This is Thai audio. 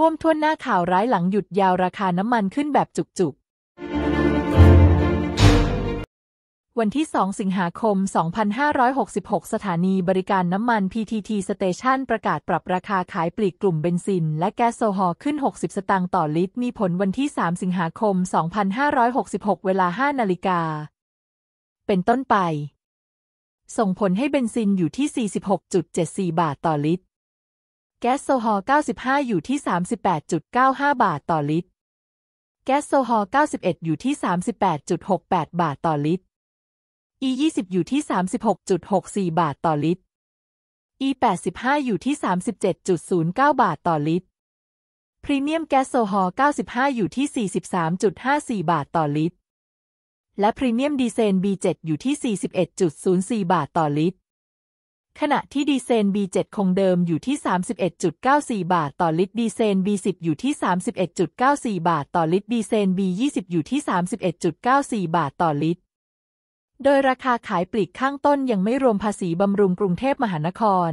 ท่วมท่วนหน้าข่าวร้ายหลังหยุดยาว ราคาน้ำมันขึ้นแบบจุกๆวันที่ 2 สิงหาคม 2566 สถานีบริการน้ำมัน PTT Station ประกาศปรับราคาขายปลีกกลุ่มเบนซิน และแก๊สโซฮอลขึ้น 60 สตางค์ต่อลิตร มีผลวันที่ 3 สิงหาคม 2566 เวลา 5 นาฬิกา เป็นต้นไป ส่งผลให้เบนซินอยู่ที่ 46.74 บาทต่อลิตรแก๊สโซฮอล์95อยู่ที่ 38.95 บาทต่อลิตร แก๊สโซฮอล์91อยู่ที่38.68บาทต่อลิตร E20 อยู่ที่36.64บาทต่อลิตร E85 อยู่ที่ 37.09บาทต่อลิตร พรีเมียมแก๊สโซฮอล์95อยู่ที่43.54บาทต่อลิตร และพรีเมียมดีเซน B7 อยู่ที่41.04บาทต่อลิตรขณะที่ดีเซน B7 คงเดิมอยู่ที่ 31.94 บาทต่อลิตร ดีเซน B10 อยู่ที่ 31.94 บาท ต่อลิตร ดีเซน B20 อยู่ที่ 31.94 บาทต่อลิตร โดยราคาขายปลีกข้างต้นยังไม่รวมภาษีบำรุงกรุงเทพมหานคร